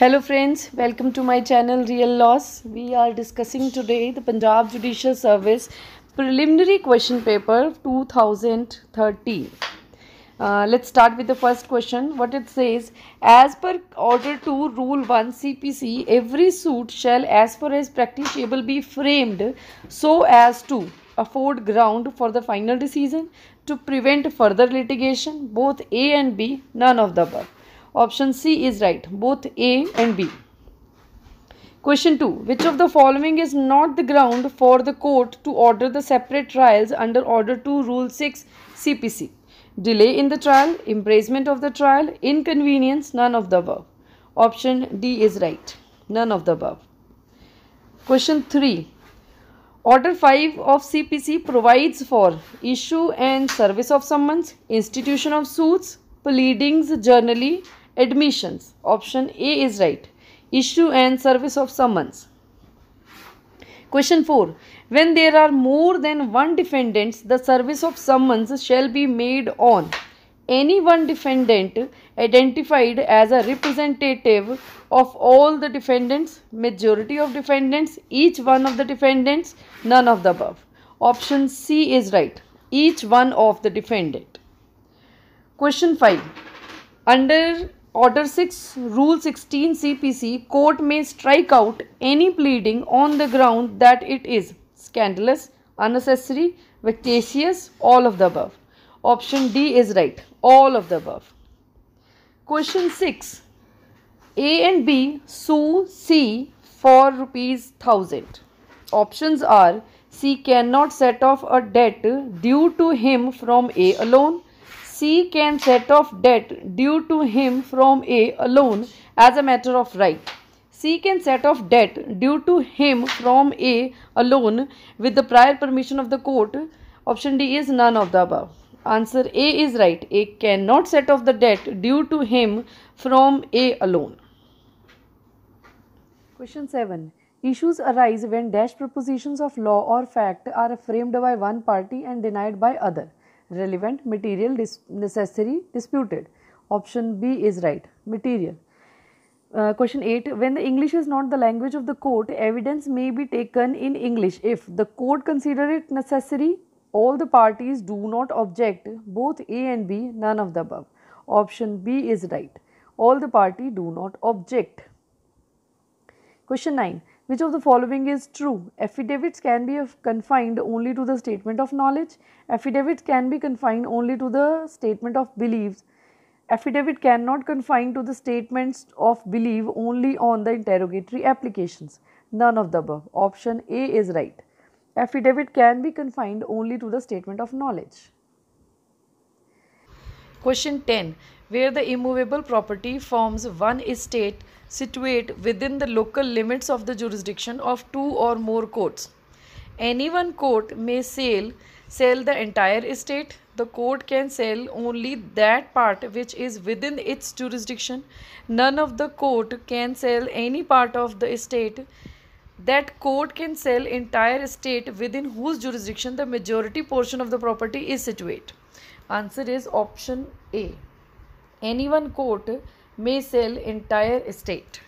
Hello friends, welcome to my channel Real Loss. We are discussing today the Punjab Judicial Service preliminary question paper 2013. Uh, let's start with the first question. What it says, as per order 2 rule 1 CPC, every suit shall as far as practicable be framed so as to afford ground for the final decision to prevent further litigation, both A and B, none of the above Option C is right, both A and B. Question 2. Which of the following is not the ground for the court to order the separate trials under Order 2, Rule 6, CPC? Delay in the trial, embracement of the trial, inconvenience, none of the above. Option D is right, none of the above. Question 3. Order 5 of CPC provides for issue and service of summons, institution of suits, pleadings journaling Admissions. Option A is right. Issue and service of summons. Question 4. When there are more than one defendants, the service of summons shall be made on any one defendant identified as a representative of all the defendants, majority of defendants, each one of the defendants, none of the above. Option C is right. Each one of the defendant. Question 5. Under Order 6, Rule 16 CPC, court may strike out any pleading on the ground that it is scandalous, unnecessary, vexatious, all of the above. Option D is right, all of the above. Question 6. A and B sue C for rupees 1000. Options are C cannot set off a debt due to him from A alone. C can set off debt due to him from A alone as a matter of right. C can set off debt due to him from A alone with the prior permission of the court. Option D is none of the above. Answer A is right. A cannot set off the debt due to him from A alone. Question 7. Issues arise when dash propositions of law or fact are framed by one party and denied by other relevant material dis necessary disputed option b is right material uh, question 8 when the english is not the language of the court evidence may be taken in english if the court consider it necessary all the parties do not object both a and b none of the above option b is right all the party do not object question 9 which of the following is true? Affidavits can be confined only to the statement of knowledge. Affidavit can be confined only to the statement of beliefs. Affidavit cannot confine to the statements of belief only on the interrogatory applications. None of the above. Option A is right. Affidavit can be confined only to the statement of knowledge. Question 10 where the immovable property forms one estate situate within the local limits of the jurisdiction of two or more courts. Any one court may sell, sell the entire estate. The court can sell only that part which is within its jurisdiction. None of the court can sell any part of the estate. That court can sell entire estate within whose jurisdiction the majority portion of the property is situate. Answer is option A any one court may sell entire estate.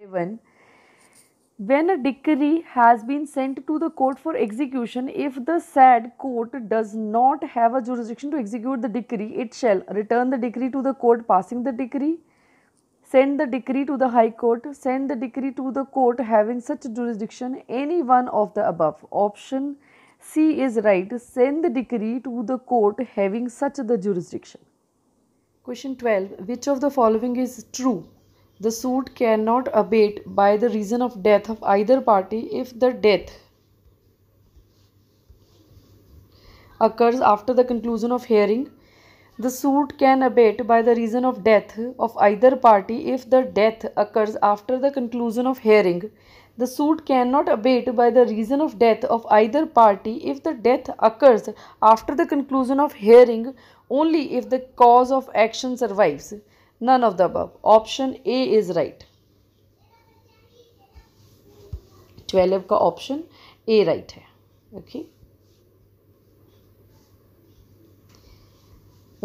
7. When a decree has been sent to the court for execution, if the said court does not have a jurisdiction to execute the decree, it shall return the decree to the court passing the decree, send the decree to the High Court, send the decree to the court having such jurisdiction, any one of the above. Option C is right, send the decree to the court having such the jurisdiction. Question 12. Which of the following is true? The suit cannot abate by the reason of death of either party if the death occurs after the conclusion of hearing the suit can abate by the reason of death of either party if the death occurs after the conclusion of hearing. The suit cannot abate by the reason of death of either party if the death occurs after the conclusion of hearing only if the cause of action survives. None of the above. Option A is right. 12 ka option A right hai, okay?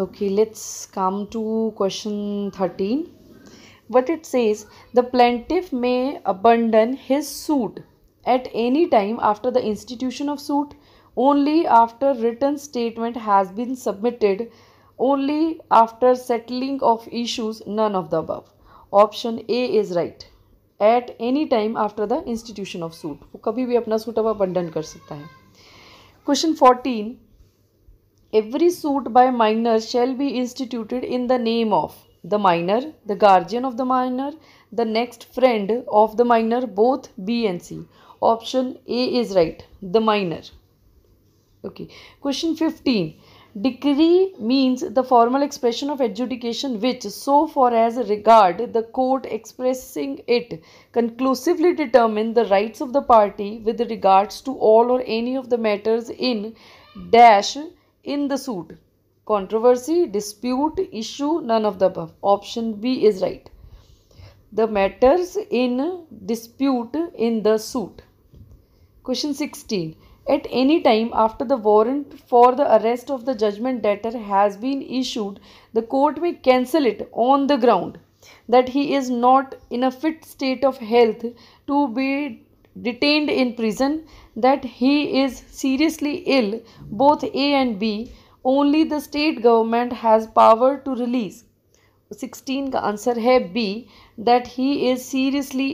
okay let's come to question 13 what it says the plaintiff may abandon his suit at any time after the institution of suit only after written statement has been submitted only after settling of issues none of the above option a is right At any time after the institution of suit, वो कभी भी अपना suit अब abandon कर सकता है every suit by minor shall be instituted in the name of the minor, the guardian of the minor, the next friend of the minor, both B and C. Option A is right, the minor. Okay. Question 15. Decree means the formal expression of adjudication which, so far as regard the court expressing it, conclusively determine the rights of the party with regards to all or any of the matters in dash in the suit controversy dispute issue none of the above option b is right the matters in dispute in the suit question 16 at any time after the warrant for the arrest of the judgment debtor has been issued the court may cancel it on the ground that he is not in a fit state of health to be detained in prison that he is seriously ill, both A and B, only the state government has power to release. 16 answer answer है be that he is seriously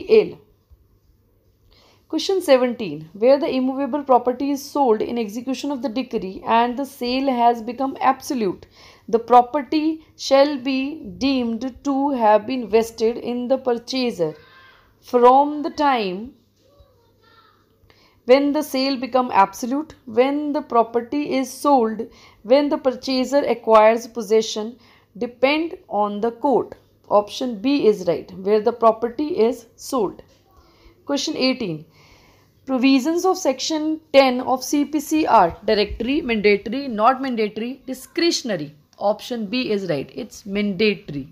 Question 17. Where the immovable property is sold in execution of the decree and the sale has become absolute, the property shall be deemed to have been vested in the purchaser from the time when the sale become absolute when the property is sold when the purchaser acquires possession depend on the court option b is right where the property is sold question 18 provisions of section 10 of cpc are directory mandatory not mandatory discretionary option b is right it's mandatory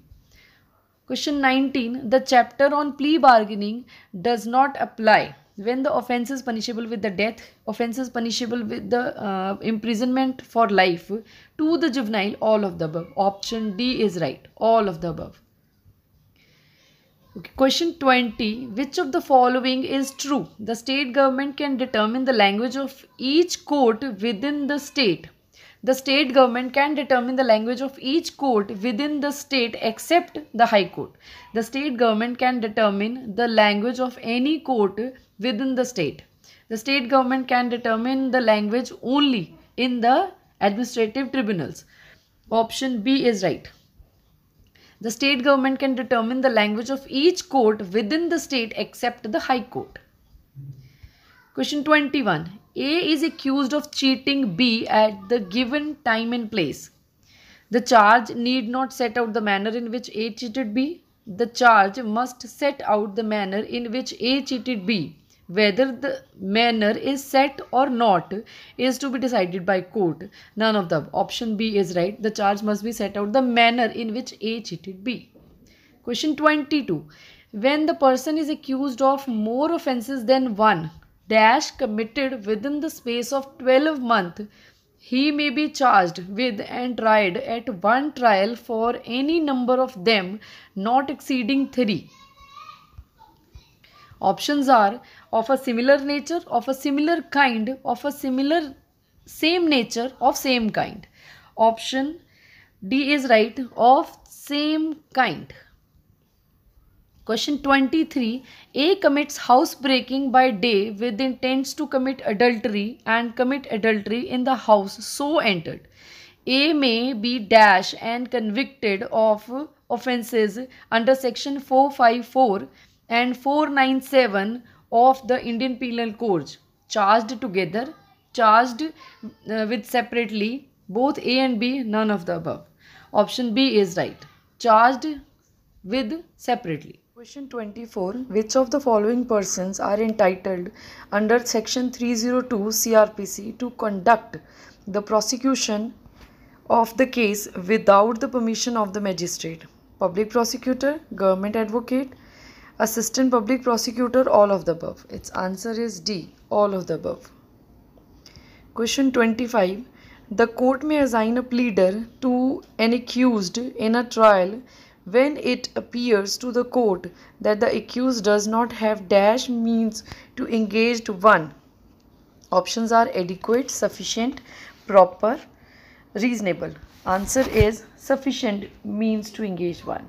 question 19 the chapter on plea bargaining does not apply when the offense is punishable with the death offense is punishable with the uh, imprisonment for life to the juvenile all of the above option d is right all of the above okay. question 20 which of the following is true the state government can determine the language of each court within the state the state government can determine the language of each court within the state except the high court. The state government can determine the language of any court within the state. The state government can determine the language only in the administrative tribunals. Option B is right. The state government can determine the language of each court within the state except the high court. Question 21. A is accused of cheating B at the given time and place. The charge need not set out the manner in which A cheated B. The charge must set out the manner in which A cheated B. Whether the manner is set or not is to be decided by court. None of the option B is right. The charge must be set out the manner in which A cheated B. Question 22. When the person is accused of more offences than one, dash committed within the space of 12 months, he may be charged with and tried at one trial for any number of them not exceeding three. Options are of a similar nature, of a similar kind, of a similar same nature, of same kind. Option D is right, of same kind. Question 23. A commits housebreaking by day with intent to commit adultery and commit adultery in the house so entered. A may be dash and convicted of offences under section 454 and 497 of the Indian Penal Code charged together charged uh, with separately both A and B none of the above option B is right charged with separately Question 24 Which of the following persons are entitled under Section 302 CRPC to conduct the prosecution of the case without the permission of the magistrate? Public prosecutor, government advocate, assistant public prosecutor, all of the above. Its answer is D, all of the above. Question 25 The court may assign a pleader to an accused in a trial when it appears to the court that the accused does not have dash means to engage to one options are adequate sufficient proper reasonable answer is sufficient means to engage one